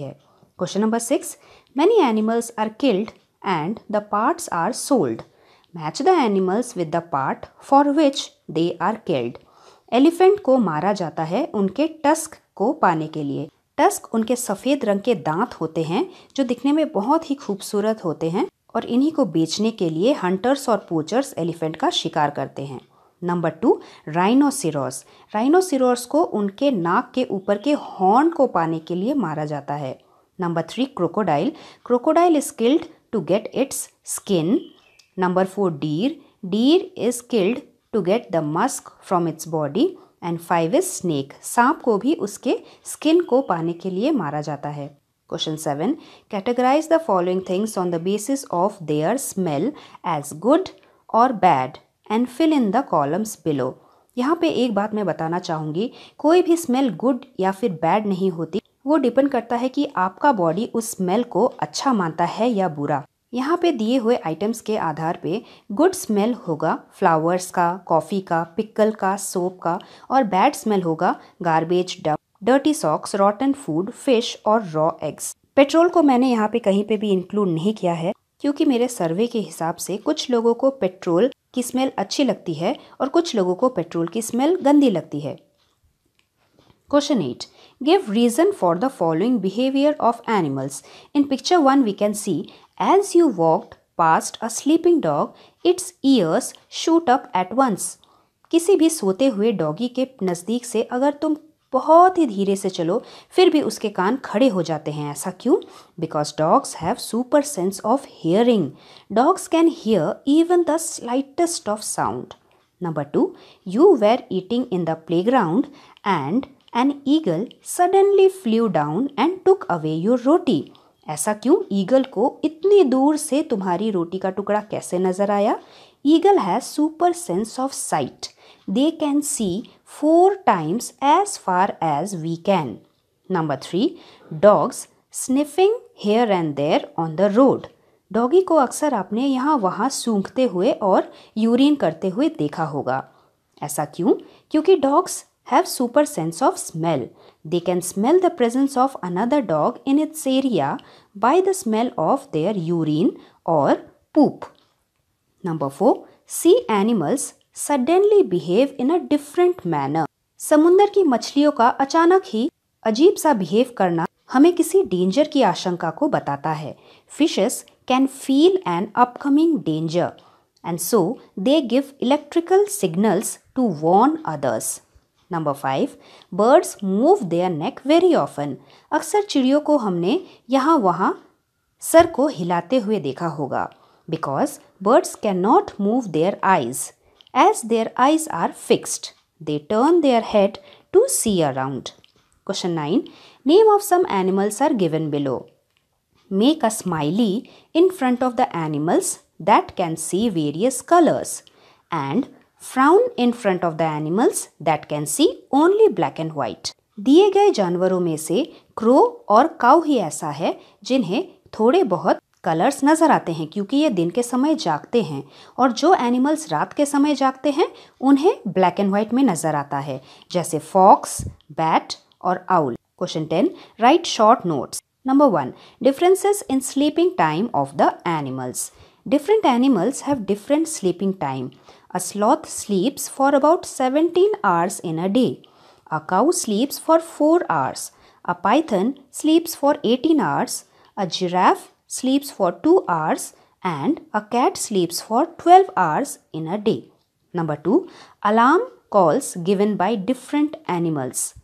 है question number six many animals are killed and the parts are sold match the animals with the part for which they are killed elephant को मारा जाता है उनके tusk को पाने के लिए टस्क उनके सफ़ेद रंग के दांत होते हैं जो दिखने में बहुत ही खूबसूरत होते हैं और इन्हीं को बेचने के लिए हंटर्स और पोचर्स एलिफेंट का शिकार करते हैं नंबर टू राइनोसिरोस राइनोसिरोस को उनके नाक के ऊपर के हॉर्न को पाने के लिए मारा जाता है number three crocodile crocodile is killed to get its skin number four deer deer is killed to get the musk from its body and five is snake सांप को भी उसके स्किन को पाने के लिए मारा जाता है question seven categorize the following things on the basis of their smell as good और bad and fill in the columns below यहाँ पे एक बात मैं बताना चाहूँगी कोई भी स्मेल गुड या फिर बैड नहीं होती वो डिपेंड करता है कि आपका बॉडी उस स्मेल को अच्छा मानता है या बुरा यहाँ पे दिए हुए आइटम्स के आधार पे गुड स्मेल होगा फ्लावर्स का कॉफ़ी का पिकल का सोप का और बैड स्मेल होगा garbage dump dirty socks rotten food fish और रॉ एग्स पेट्रोल को मैंने यहाँ पे कहीं पे भी इंक्लूड नहीं किया है क्योंकि मेरे सर्वे के हिसाब से कुछ लोगों को पेट्रोल की स्मेल अच्छी लगती है और कुछ लोगों को पेट्रोल की स्मेल गंदी लगती है question eight give reason for the following behaviour of animals in picture one we can see as you walked past a sleeping dog its ears shoot up at once किसी भी सोते हुए doggy के नज़दीक से अगर तुम बहुत ही धीरे से चलो फिर भी उसके कान खड़े हो जाते हैं ऐसा क्यों because dogs have super sense of hearing dogs can hear even the slightest of sound number two you were eating in the playground and an eagle suddenly flew down and took away your roti ऐसा क्यों eagle को इतनी दूर से तुम्हारी रोटी का टुकड़ा कैसे नजर आया eagle has super sense of sight They can see four times as far as we can. Number three, dogs sniffing here and there on the road. Doggy को अक्सर आपने यहाँ वहाँ सूंघते हुए और यूरिन करते हुए देखा होगा ऐसा क्यों क्योंकि dogs have super sense of smell they can smell the presence of another dog in its area by the smell of their urine और poop number four sea animals suddenly behave in a different manner समुंदर की मछलियों का अचानक ही अजीब सा behave करना हमें किसी डेंजर की आशंका को बताता है fishes can feel an upcoming danger and so they give electrical signals to warn others number five birds move their neck very often अक्सर चिड़ियों को हमने यहाँ वहाँ सर को हिलाते हुए देखा होगा because birds can not move their eyes as their eyes are fixed. They turn their head to see around. Question 9. Name of some animals are given below. Make a smiley in front of the animals that can see various colors and frown in front of the animals that can see only black and white. दिए गए जानवरों में से crow और काऊ ही ऐसा है जिन्हें थोड़े बहुत कलर्स नज़र आते हैं क्योंकि ये दिन के समय जागते हैं और जो एनिमल्स रात के समय जागते हैं उन्हें ब्लैक एंड वाइट में नज़र आता है जैसे फॉक्स बैट और owl question ten write short notes number one differences in sleeping time of the animals different animals have different sleeping time a sloth sleeps for about seventeen hours in a day a cow sleeps for four hours a python sleeps for eighteen hours a giraffe sleeps for 2 hours and a cat sleeps for 12 hours in a day. Number 2. Alarm calls given by different animals.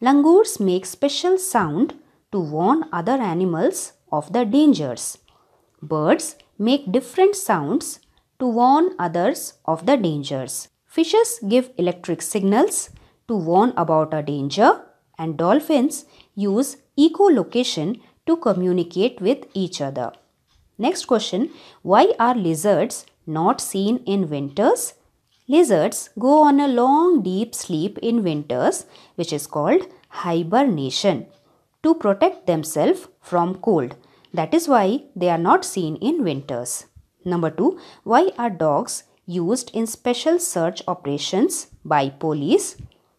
Langurs make special sound to warn other animals of the dangers. Birds make different sounds to warn others of the dangers. Fishes give electric signals to warn about a danger and dolphins use echolocation to communicate with each other. Next question Why are lizards not seen in winters? Lizards go on a long deep sleep in winters, which is called hibernation, to protect themselves from cold. That is why they are not seen in winters. Number two, why are dogs used in special search operations by police?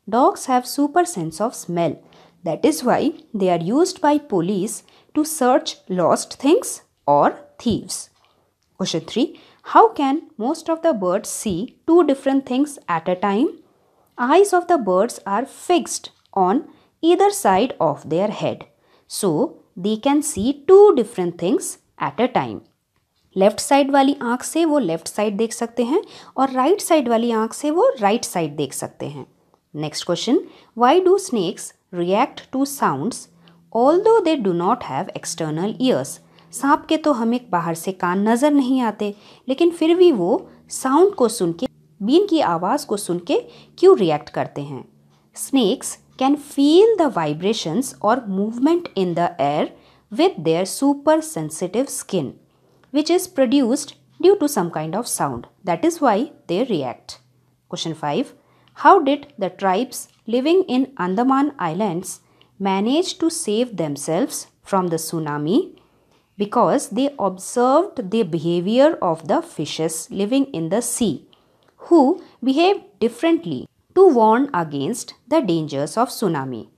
Dogs have super sense of smell that is why they are used by police to search lost things or thieves. Question 3. How can most of the birds see two different things at a time? Eyes of the birds are fixed on either side of their head. So, they can see two different things at a time. Left side वाली आंख से वो left side देख सकते हैं और right right side वाली आंख से वो राइट right साइड देख सकते हैं next question why do snakes react to sounds although they do not have external ears सांप के तो हमें बाहर से कान नजर नहीं आते लेकिन फिर भी वो साउंड को सुन के बीन की आवाज़ को सुन के क्यों रिएक्ट करते हैं snakes can feel the vibrations और movement in the air with their super sensitive skin which is produced due to some kind of sound that is why they react question five how did the tribes living in Andaman Islands managed to save themselves from the tsunami because they observed the behavior of the fishes living in the sea who behave differently to warn against the dangers of tsunami.